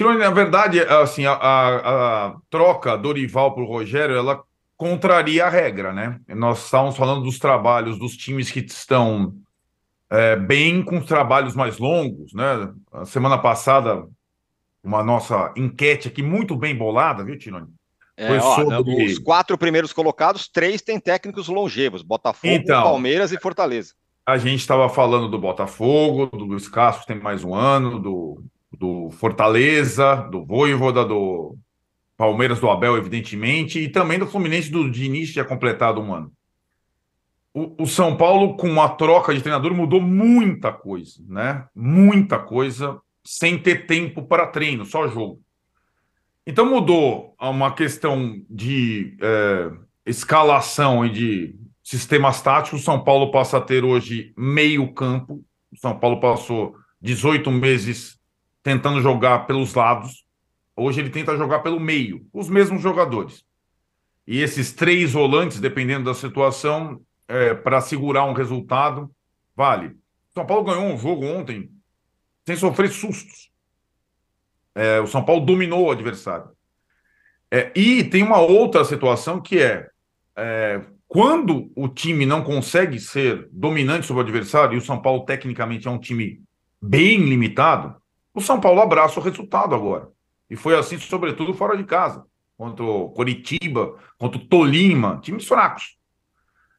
Tirone, na verdade, assim, a, a, a troca Dorival para o Rogério, ela contraria a regra, né? Nós estávamos falando dos trabalhos dos times que estão é, bem com trabalhos mais longos, né? A semana passada, uma nossa enquete aqui muito bem bolada, viu, Tirone? É, ó, sobre... Né, os quatro primeiros colocados, três têm técnicos longevos: Botafogo, então, Palmeiras e Fortaleza. A gente estava falando do Botafogo, do Luiz Castro, tem mais um ano, do do Fortaleza, do Voivoda, do Palmeiras, do Abel, evidentemente, e também do Fluminense, do Diniz, tinha completado um ano. O, o, São Paulo, com a troca de treinador, mudou muita coisa, né? Muita coisa, sem ter tempo para treino, só jogo. Então mudou uma questão de é, escalação e de sistemas táticos. O São Paulo passa a ter hoje meio campo. O São Paulo passou 18 meses tentando jogar pelos lados. Hoje ele tenta jogar pelo meio, os mesmos jogadores. E esses três volantes, dependendo da situação, é, para segurar um resultado, vale. São Paulo ganhou um jogo ontem sem sofrer sustos. É, o São Paulo dominou o adversário. É, e tem uma outra situação que é, é, quando o time não consegue ser dominante sobre o adversário, e o São Paulo tecnicamente é um time bem limitado, o São Paulo abraça o resultado agora. E foi assim, sobretudo, fora de casa. Contra o Coritiba, contra o Tolima, times fracos.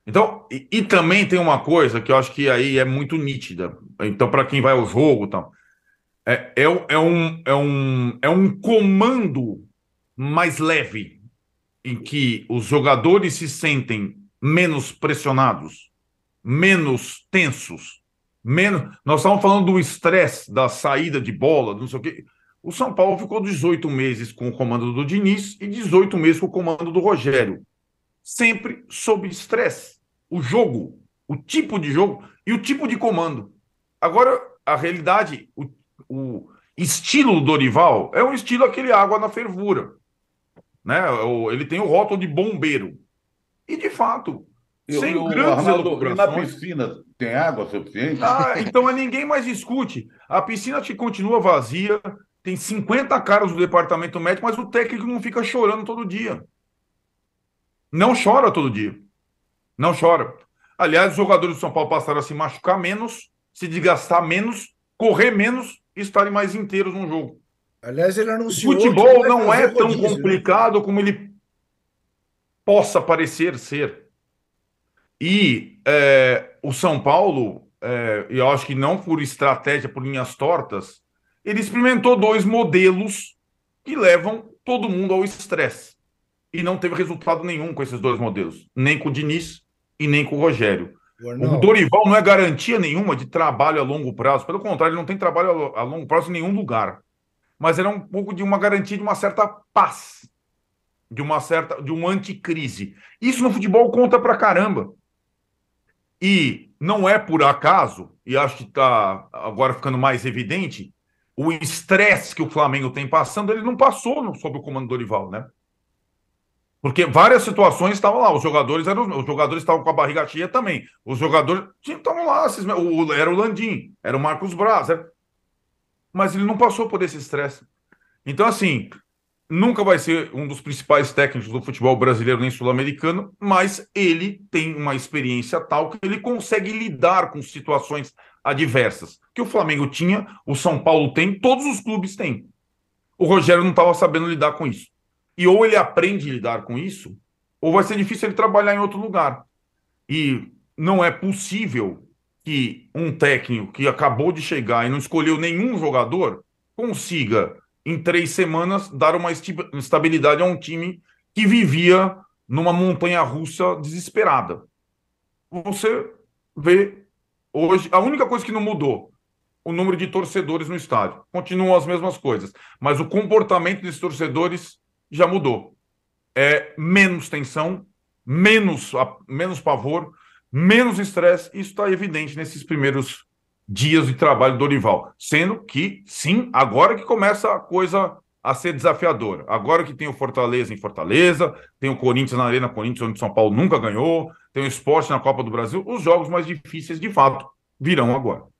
Então, e, e, também tem uma coisa que eu acho que aí é muito nítida. Então, para quem vai ao jogo, então, é, é, é, um, é, um, é um comando mais leve, em que os jogadores se sentem menos pressionados, menos tensos, Menos, nós estávamos falando do estresse, da saída de bola, não sei o quê. O São Paulo ficou 18 meses com o comando do Diniz e 18 meses com o comando do Rogério. Sempre sob estresse. O jogo, o tipo de jogo e o tipo de comando. Agora, a realidade, o, o estilo do Dorival é um estilo aquele água na fervura. Né? Ele tem o rótulo de bombeiro. E, de fato, sem eu, grandes Arnaldo, na piscina tem água suficiente? Ah, então a ninguém mais discute. A piscina te continua vazia, tem 50 caras do departamento médico, mas o técnico não fica chorando todo dia. Não chora todo dia. Não chora. Aliás, os jogadores do São Paulo passaram a se machucar menos, se desgastar menos, correr menos e estarem mais inteiros no jogo. Aliás, ele anunciou. O futebol não é tão rodízio, né? complicado né? como ele possa parecer ser. E é, o São Paulo, é, eu acho que não por estratégia, por linhas tortas, ele experimentou dois modelos que levam todo mundo ao estresse. E não teve resultado nenhum com esses dois modelos, nem com o Diniz e nem com o Rogério. O Dorival não é garantia nenhuma de trabalho a longo prazo, pelo contrário, ele não tem trabalho a longo prazo em nenhum lugar. Mas ele é um pouco de uma garantia de uma certa paz, de uma certa de uma anticrise. Isso no futebol conta pra caramba. E não é por acaso, e acho que está agora ficando mais evidente, o estresse que o Flamengo tem passando, ele não passou no, sob o comando do Dorival, né? Porque várias situações estavam lá, os jogadores eram os jogadores estavam com a barriga cheia também. Os jogadores estavam lá, o, era o Landim, era o Marcos Braz, era... mas ele não passou por esse estresse. Então assim, nunca vai ser um dos principais técnicos do futebol brasileiro nem sul-americano, mas ele tem uma experiência tal que ele consegue lidar com situações adversas, que o Flamengo tinha, o São Paulo tem, todos os clubes têm. O Rogério não estava sabendo lidar com isso. E ou ele aprende a lidar com isso, ou vai ser difícil ele trabalhar em outro lugar. E não é possível que um técnico que acabou de chegar e não escolheu nenhum jogador consiga em três semanas, dar uma estabilidade a um time que vivia numa montanha russa desesperada. Você vê hoje, a única coisa que não mudou, o número de torcedores no estádio. Continuam as mesmas coisas, mas o comportamento desses torcedores já mudou. É menos tensão, menos, menos pavor, menos estresse. Isso está evidente nesses primeiros dias de trabalho do Dorival. Sendo que, sim, agora que começa a coisa a ser desafiadora. Agora que tem o Fortaleza em Fortaleza, tem o Corinthians na Arena Corinthians, onde o São Paulo nunca ganhou, tem o esporte na Copa do Brasil, os jogos mais difíceis de fato virão agora.